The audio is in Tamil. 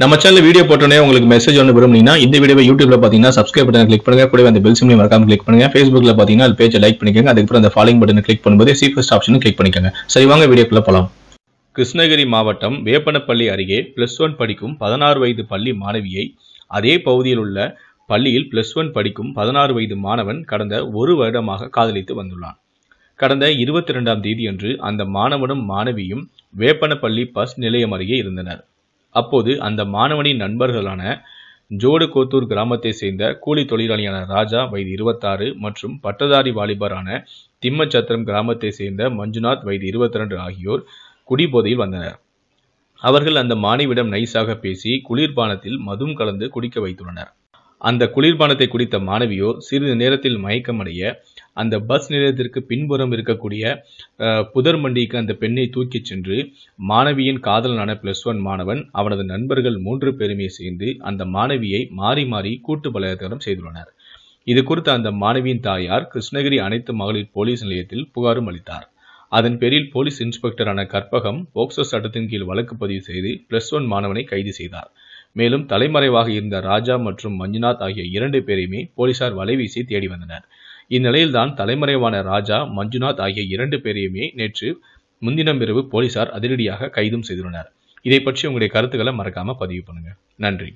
நம்ம சேனல் வீடியோ போட்டோன்னே உங்களுக்கு மெசேஜ் ஒன்று விரும்புனீங்கன்னா இந்த வீடியோ யூடியூப்ல பார்த்தீங்கன்னா சப்ஸ்கிரைப் பட்டன் கிளிக் பண்ணுங்க கூட அந்த பெல் சிம்லையும் மறக்காம கிளிக் பண்ணுங்க ஃபேஸ்புக்ல பார்த்தீங்கன்னா அது பேஜை லைக் பண்ணிக்கோங்க அதுக்கப்புறம் அந்த ஃபாலோ பட்டன் கிளிக் பண்ணும்போது ஃபஸ்ட் ஆப்ஷன் கிளிக் பண்ணிக்கோங்க சரி வாங்க வீடியோக்குள்ள போலாம் கிருஷ்ணகிரி மாவட்டம் வேப்பனப்பள்ளி அருகே பிளஸ் ஒன் படிக்கும் பதினாறு வயது பள்ளி மாணவியை அதே பகுதியில் உள்ள பள்ளியில் பிளஸ் ஒன் படிக்கும் பதினாறு வயது மாணவன் கடந்த ஒரு வருடமாக காதலித்து வந்துள்ளான் கடந்த இருபத்தி ரெண்டாம் தேதியன்று அந்த மாணவனும் மாணவியும் வேப்பனப்பள்ளி பஸ் நிலையம் அருகே இருந்தனர் அப்போது அந்த மாணவனின் நண்பர்களான ஜோடு கோத்தூர் கிராமத்தை சேர்ந்த கூலி தொழிலாளியான ராஜா வயது இருபத்தாறு மற்றும் பட்டதாரி வாலிபரான திம்மச்சத்திரம் கிராமத்தை சேர்ந்த மஞ்சுநாத் வயது இருபத்தி ரெண்டு ஆகியோர் குடிபோதையில் வந்தனர் அவர்கள் அந்த மாணவியிடம் நைஸாக பேசி குளிர்பானத்தில் மதும் கலந்து குடிக்க வைத்துள்ளனர் அந்த குளிர்பானத்தை குடித்த மாணவியோ சிறிது நேரத்தில் மயக்கமடைய அந்த பஸ் நிலையத்திற்கு பின்புறம் இருக்கக்கூடிய புதர் மண்டிக்கு அந்த பெண்ணை தூக்கிச் சென்று மாணவியின் காதலனான பிளஸ் ஒன் மாணவன் அவனது நண்பர்கள் மூன்று பேருமே சேர்ந்து அந்த மாணவியை மாறி மாறி கூட்டு பலகாரம் செய்துள்ளனர் இது குறித்து அந்த மாணவியின் தாயார் கிருஷ்ணகிரி அனைத்து மகளிர் போலீஸ் நிலையத்தில் புகாரும் அளித்தார் அதன் பேரில் போலீஸ் இன்ஸ்பெக்டரான கற்பகம் போக்சோ சட்டத்தின் கீழ் வழக்கு பதிவு செய்து பிளஸ் ஒன் மாணவனை கைது செய்தார் மேலும் தலைமறைவாக இருந்த ராஜா மற்றும் மஞ்சுநாத் ஆகிய இரண்டு பேரையுமே போலீசார் வலைவீசி தேடி வந்தனர் இந்நிலையில்தான் தலைமறைவான ராஜா மஞ்சுநாத் ஆகிய இரண்டு பேரையுமே நேற்று முன்தினம் இரவு போலீசார் அதிரடியாக கைதும் செய்துள்ளனர் இதை பற்றி உங்களுடைய கருத்துக்களை மறக்காம பதிவு பண்ணுங்க நன்றி